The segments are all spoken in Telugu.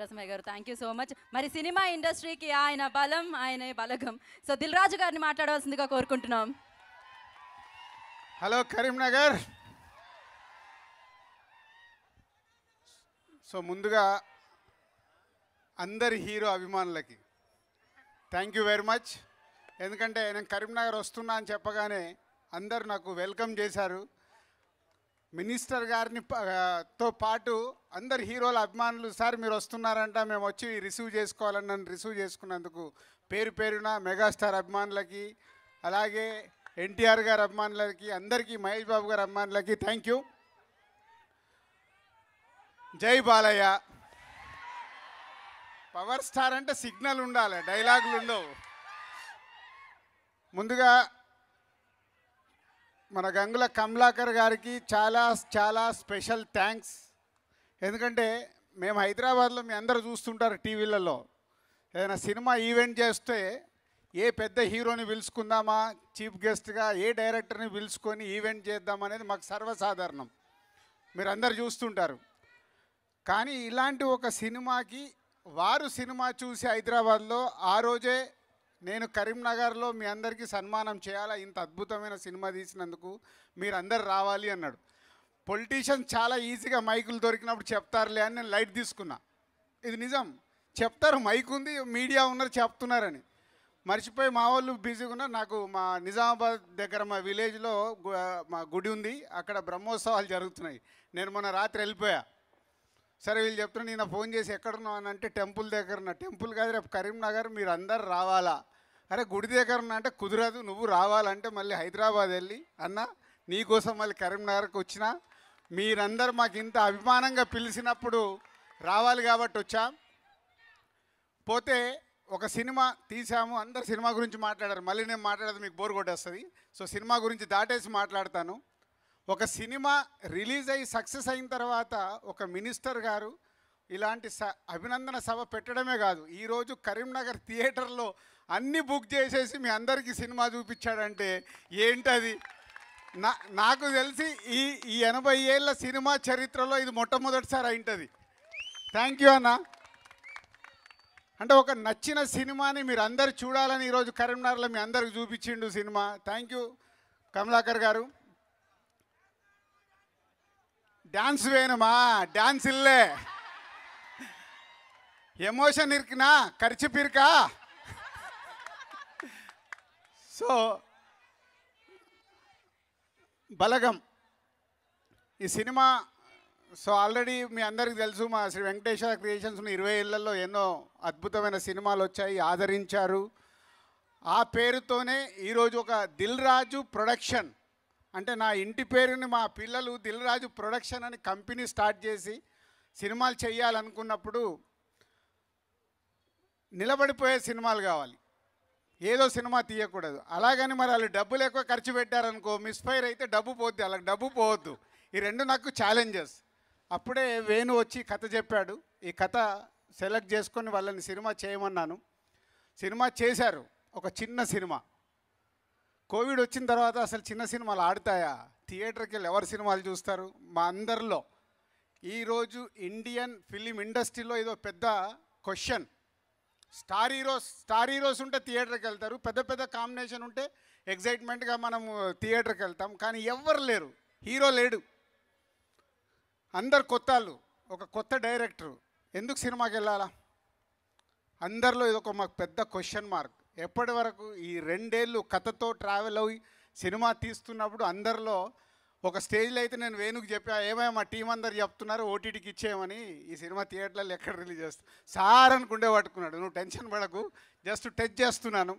రసమయ్య గారు థ్యాంక్ యూ సో మచ్ మరి సినిమా ఇండస్ట్రీకి ఆయన బలం ఆయన బలగం సో దిల్ రాజు గారిని మాట్లాడవలసిందిగా కోరుకుంటున్నాం హలో కరీంనగర్ సో ముందుగా అందరి హీరో అభిమానులకి థ్యాంక్ యూ వెరీ మచ్ ఎందుకంటే నేను కరీంనగర్ వస్తున్నా అని చెప్పగానే అందరు నాకు వెల్కమ్ చేశారు మినిస్టర్ గారిని తో పాటు అందరు హీరోల అభిమానులు సార్ మీరు వస్తున్నారంట మేము వచ్చి రిసీవ్ చేసుకోవాలని నన్ను రిసీవ్ చేసుకున్నందుకు పేరు పేరున మెగాస్టార్ అభిమానులకి అలాగే ఎన్టీఆర్ గారి అభిమానులకి అందరికీ మహేష్ బాబు గారి అభిమానులకి థ్యాంక్ యూ జై బాలయ్య పవర్ స్టార్ అంటే సిగ్నల్ ఉండాలి డైలాగులు ఉండవు ముందుగా మన గంగుల కమలాకర్ గారికి చాలా చాలా స్పెషల్ థ్యాంక్స్ ఎందుకంటే మేము హైదరాబాద్లో మీ అందరూ చూస్తుంటారు టీవీలలో ఏదైనా సినిమా ఈవెంట్ చేస్తే ఏ పెద్ద హీరోని పిలుచుకుందామా చీఫ్ గెస్ట్గా ఏ డైరెక్టర్ని పిలుచుకొని ఈవెంట్ చేద్దాం అనేది మాకు సర్వసాధారణం మీరు అందరు చూస్తుంటారు కానీ ఇలాంటి ఒక సినిమాకి వారు సినిమా చూసి హైదరాబాద్లో ఆ రోజే నేను కరీంనగర్లో మీ అందరికీ సన్మానం చేయాలా ఇంత అద్భుతమైన సినిమా తీసినందుకు మీరు అందరు రావాలి అన్నాడు పొలిటీషియన్స్ చాలా ఈజీగా మైకులు దొరికినప్పుడు చెప్తారులే అని నేను లైట్ తీసుకున్నా ఇది నిజం చెప్తారు మైక్ ఉంది మీడియా ఉన్నారు చెప్తున్నారని మర్చిపోయి మా వాళ్ళు బిజీగా ఉన్నారు నాకు మా నిజామాబాద్ దగ్గర మా విలేజ్లో మా గుడి ఉంది అక్కడ బ్రహ్మోత్సవాలు జరుగుతున్నాయి నేను మొన్న రాత్రి వెళ్ళిపోయా సరే వీళ్ళు చెప్తున్నా నేను ఫోన్ చేసి ఎక్కడున్నావు అని అంటే టెంపుల్ దగ్గరన టెంపుల్ కాదు రేపు కరీంనగర్ మీరు అందరు రావాలా అరే గుడి దగ్గరన అంటే కుదరదు నువ్వు రావాలంటే మళ్ళీ హైదరాబాద్ వెళ్ళి అన్న నీకోసం మళ్ళీ కరీంనగర్కి వచ్చిన మీరందరు మాకు ఇంత అభిమానంగా పిలిచినప్పుడు రావాలి కాబట్టి వచ్చాం పోతే ఒక సినిమా తీసాము అందరు సినిమా గురించి మాట్లాడారు మళ్ళీ నేను మాట్లాడేది మీకు బోర్ కొట్టేస్తుంది సో సినిమా గురించి దాటేసి మాట్లాడతాను ఒక సినిమా రిలీజ్ అయ్యి సక్సెస్ అయిన తర్వాత ఒక మినిస్టర్ గారు ఇలాంటి స అభినందన సభ పెట్టడమే కాదు ఈరోజు కరీంనగర్ థియేటర్లో అన్నీ బుక్ చేసేసి మీ అందరికీ సినిమా చూపించాడంటే ఏంటది నా నాకు తెలిసి ఈ ఈ ఎనభై ఏళ్ళ సినిమా చరిత్రలో ఇది మొట్టమొదటిసారి అయింటుంది థ్యాంక్ యూ అన్న అంటే ఒక నచ్చిన సినిమాని మీరు అందరు చూడాలని ఈరోజు కరీంనగర్లో మీ అందరికి చూపించిండు సినిమా థ్యాంక్ యూ కమలాకర్ గారు డ్యాన్స్ ವೇನುಮಾ ಡ್ಯಾನ್ಸ್ ఇల్లే ఎమోషన్ ఇరికినా ఖర్చు இருக்கா సో బలగం ఈ సినిమా సో ఆల్రెడీ మీ అందరికి తెలుసు మా శ్రీ వెంకటేశ్వర క్రియేషన్స్ ఇరవై ఏళ్లలో ఎన్నో అద్భుతమైన సినిమాలు వచ్చాయి ఆదరించారు ఆ పేరుతోనే ఈరోజు ఒక దిల్ రాజు ప్రొడక్షన్ అంటే నా ఇంటి పేరుని మా పిల్లలు దిల్రాజు ప్రొడక్షన్ అని కంపెనీ స్టార్ట్ చేసి సినిమాలు చేయాలనుకున్నప్పుడు నిలబడిపోయే సినిమాలు కావాలి ఏదో సినిమా తీయకూడదు అలాగని మరి వాళ్ళు డబ్బులు ఎక్కువ ఖర్చు పెట్టారనుకో మిస్ఫైర్ అయితే డబ్బు పోద్ది వాళ్ళకి డబ్బు పోవద్దు ఈ రెండు నాకు ఛాలెంజెస్ అప్పుడే వేణు వచ్చి కథ చెప్పాడు ఈ కథ సెలెక్ట్ చేసుకొని వాళ్ళని సినిమా చేయమన్నాను సినిమా చేశారు ఒక చిన్న సినిమా కోవిడ్ వచ్చిన తర్వాత అసలు చిన్న సినిమాలు ఆడతాయా థియేటర్కి వెళ్ళి ఎవరు సినిమాలు చూస్తారు మా అందరిలో ఈరోజు ఇండియన్ ఫిలిం ఇండస్ట్రీలో ఇదో పెద్ద question star heroes star heroes ఉంటే థియేటర్కి వెళ్తారు పెద్ద పెద్ద కాంబినేషన్ ఉంటే ఎగ్జైట్మెంట్గా మనము థియేటర్కి వెళ్తాం కానీ ఎవరు లేరు హీరో లేడు అందరు కొత్తాళ్ళు ఒక కొత్త డైరెక్టరు ఎందుకు సినిమాకి వెళ్ళాలా అందరిలో ఇది ఒక మాకు పెద్ద క్వశ్చన్ మార్క్ ఎప్పటి వరకు ఈ రెండేళ్ళు కథతో ట్రావెల్ అయి సినిమా తీస్తున్నప్పుడు అందరిలో ఒక స్టేజ్లో అయితే నేను వేణుకు చెప్పా ఏమయ్య మా టీం అందరు చెప్తున్నారు ఓటీటీకి ఇచ్చేయమని ఈ సినిమా థియేటర్లలో ఎక్కడ రిలీజ్ చేస్తాను సార్ గుండె పట్టుకున్నాడు నువ్వు టెన్షన్ పడకు జస్ట్ టెచ్ చేస్తున్నాను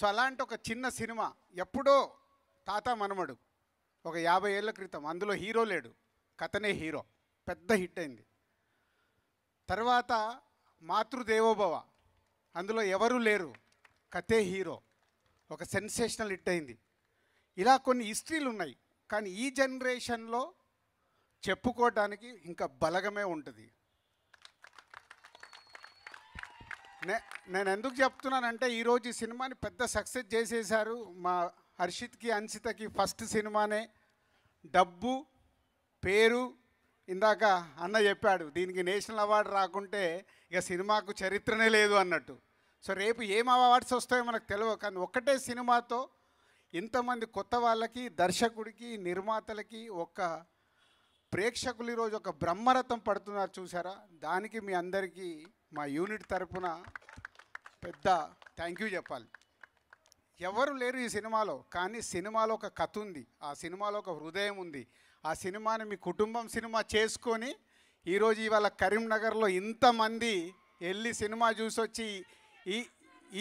సో అలాంటి ఒక చిన్న సినిమా ఎప్పుడో తాత మనమడు ఒక యాభై ఏళ్ళ క్రితం అందులో హీరో లేడు కథనే హీరో పెద్ద హిట్ అయింది తర్వాత మాతృదేవోభవ అందులో ఎవరూ లేరు కథే హీరో ఒక సెన్సేషనల్ హిట్ అయింది ఇలా కొన్ని హిస్టరీలు ఉన్నాయి కానీ ఈ జనరేషన్లో చెప్పుకోవడానికి ఇంకా బలగమే ఉంటుంది నే నేను ఎందుకు చెప్తున్నానంటే ఈరోజు ఈ సినిమాని పెద్ద సక్సెస్ చేసేసారు మా హర్షిత్కి అన్సితకి ఫస్ట్ సినిమానే డబ్బు పేరు ఇందాక అన్న చెప్పాడు దీనికి నేషనల్ అవార్డు రాకుంటే ఇక సినిమాకు చరిత్రనే లేదు అన్నట్టు సో రేపు ఏం అవార్డ్స్ వస్తాయో మనకు తెలియవు కానీ ఒక్కటే సినిమాతో ఇంతమంది కొత్త వాళ్ళకి దర్శకుడికి నిర్మాతలకి ఒక ప్రేక్షకులు ఈరోజు ఒక బ్రహ్మరథం పడుతున్నారు చూసారా దానికి మీ అందరికీ మా యూనిట్ తరఫున పెద్ద థ్యాంక్ యూ చెప్పాలి ఎవరు లేరు ఈ సినిమాలో కానీ సినిమాలో ఒక కథ ఉంది ఆ సినిమాలో ఒక హృదయం ఉంది ఆ సినిమాని మీ కుటుంబం సినిమా చేసుకొని ఈరోజు ఇవాళ కరీంనగర్లో ఇంతమంది వెళ్ళి సినిమా చూసి వచ్చి ఈ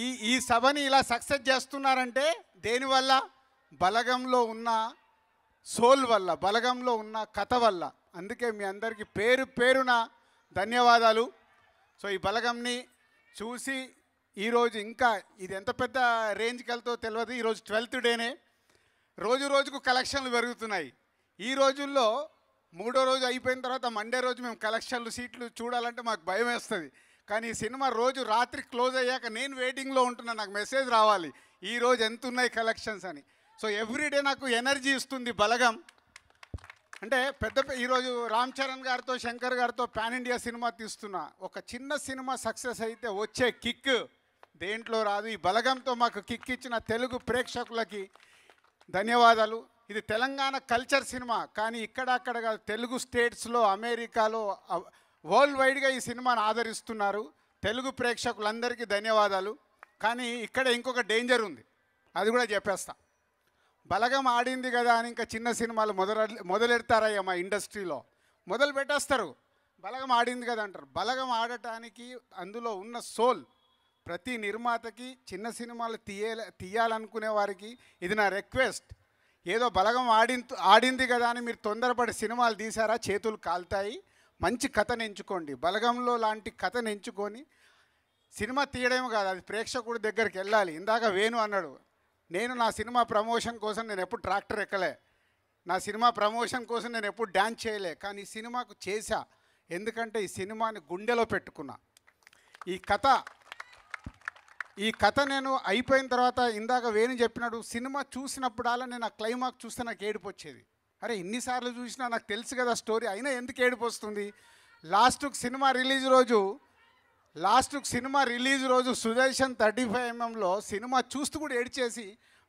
ఈ ఈ సభని ఇలా సక్సెస్ చేస్తున్నారంటే దేనివల్ల బలగంలో ఉన్న సోల్ వల్ల బలగంలో ఉన్న కథ వల్ల అందుకే మీ అందరికీ పేరు పేరున ధన్యవాదాలు సో ఈ బలగంని చూసి ఈరోజు ఇంకా ఇది ఎంత పెద్ద రేంజ్కి వెళ్తో తెలియదు ఈరోజు ట్వెల్త్ డేనే రోజు రోజుకు కలెక్షన్లు పెరుగుతున్నాయి ఈ రోజుల్లో మూడో రోజు అయిపోయిన తర్వాత మండే రోజు మేము కలెక్షన్లు సీట్లు చూడాలంటే మాకు భయం వేస్తుంది కానీ ఈ సినిమా రోజు రాత్రి క్లోజ్ అయ్యాక నేను వెయిటింగ్లో ఉంటున్నా నాకు మెసేజ్ రావాలి ఈ రోజు ఎంత ఉన్నాయి కలెక్షన్స్ అని సో ఎవ్రీడే నాకు ఎనర్జీ ఇస్తుంది బలగం అంటే పెద్ద ఈరోజు రామ్ చరణ్ గారితో శంకర్ గారితో పాన్ ఇండియా సినిమా తీస్తున్నా ఒక చిన్న సినిమా సక్సెస్ అయితే వచ్చే కిక్ దేంట్లో రాదు ఈ బలగంతో మాకు కిక్ ఇచ్చిన తెలుగు ప్రేక్షకులకి ధన్యవాదాలు ఇది తెలంగాణ కల్చర్ సినిమా కానీ ఇక్కడక్కడ తెలుగు స్టేట్స్లో అమెరికాలో వరల్డ్ వైడ్గా ఈ సినిమాను ఆదరిస్తున్నారు తెలుగు ప్రేక్షకులందరికీ ధన్యవాదాలు కానీ ఇక్కడ ఇంకొక డేంజర్ ఉంది అది కూడా చెప్పేస్తా బలగం ఆడింది కదా అని ఇంకా చిన్న సినిమాలు మొదల మొదలెడతారయ్య మా ఇండస్ట్రీలో మొదలు పెట్టేస్తారు బలగం ఆడింది కదా అంటారు బలగం ఆడటానికి అందులో ఉన్న సోల్ ప్రతి నిర్మాతకి చిన్న సినిమాలు తీయ తీయాలనుకునే వారికి ఇది నా రిక్వెస్ట్ ఏదో బలగం ఆడి ఆడింది కదా అని మీరు తొందరపడి సినిమాలు తీసారా చేతులు కాలుతాయి మంచి కథను ఎంచుకోండి బలగంలో లాంటి కథను ఎంచుకొని సినిమా తీయడమే కాదు అది ప్రేక్షకుడి దగ్గరికి వెళ్ళాలి ఇందాక వేణు అన్నాడు నేను నా సినిమా ప్రమోషన్ కోసం నేను ఎప్పుడు ట్రాక్టర్ ఎక్కలే నా సినిమా ప్రమోషన్ కోసం నేను ఎప్పుడు డ్యాన్స్ చేయలే కానీ ఈ సినిమాకు చేశా ఎందుకంటే ఈ సినిమాని గుండెలో పెట్టుకున్నా ఈ కథ ఈ కథ నేను అయిపోయిన తర్వాత ఇందాక వేణు చెప్పినాడు సినిమా చూసినప్పుడల్లా నేను ఆ క్లైమాక్ చూస్తే నాకు ఏడుపు వచ్చేది అరే ఇన్నిసార్లు చూసినా నాకు తెలుసు కదా స్టోరీ అయినా ఎందుకు ఏడుపు వస్తుంది లాస్ట్కి సినిమా రిలీజ్ రోజు లాస్ట్కి సినిమా రిలీజ్ రోజు సుదర్శన్ థర్టీ ఫైవ్ ఎంఎంలో సినిమా చూస్తూ కూడా ఏడ్చేసి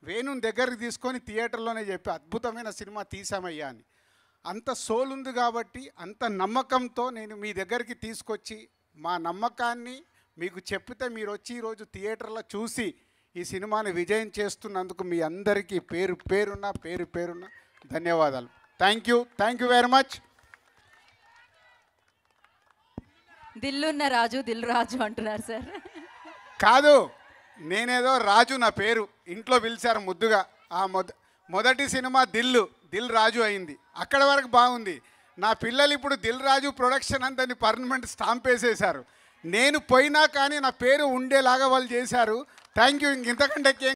వేణుని దగ్గరికి తీసుకొని థియేటర్లోనే చెప్పి అద్భుతమైన సినిమా తీసామయ్యా అని అంత సోలు ఉంది కాబట్టి అంత నమ్మకంతో నేను మీ దగ్గరికి తీసుకొచ్చి మా నమ్మకాన్ని మీకు చెప్తే మీరు వచ్చి ఈరోజు థియేటర్లో చూసి ఈ సినిమాని విజయం చేస్తున్నందుకు మీ అందరికీ పేరు పేరున్న పేరు పేరున్న ధన్యవాదాలు thank you thank you very much దిల్లున్న రాజు దిల్ రాజు అంటున్నారు సార్ కాదు నేనేదో రాజు నా పేరు ఇంట్లో పిలిచారు ముద్దుగా ఆ మొద మొదటి సినిమా దిల్లు దిల్ రాజు అయింది అక్కడ వరకు బాగుంది నా పిల్లలు ఇప్పుడు దిల్ రాజు ప్రొడక్షన్ అంతని పర్మనెంట్ స్టాంప్ వేసేశారు నేను పోయినా కానీ నా పేరు ఉండేలాగా వాళ్ళు చేశారు థ్యాంక్ యూ ఇంతకంటే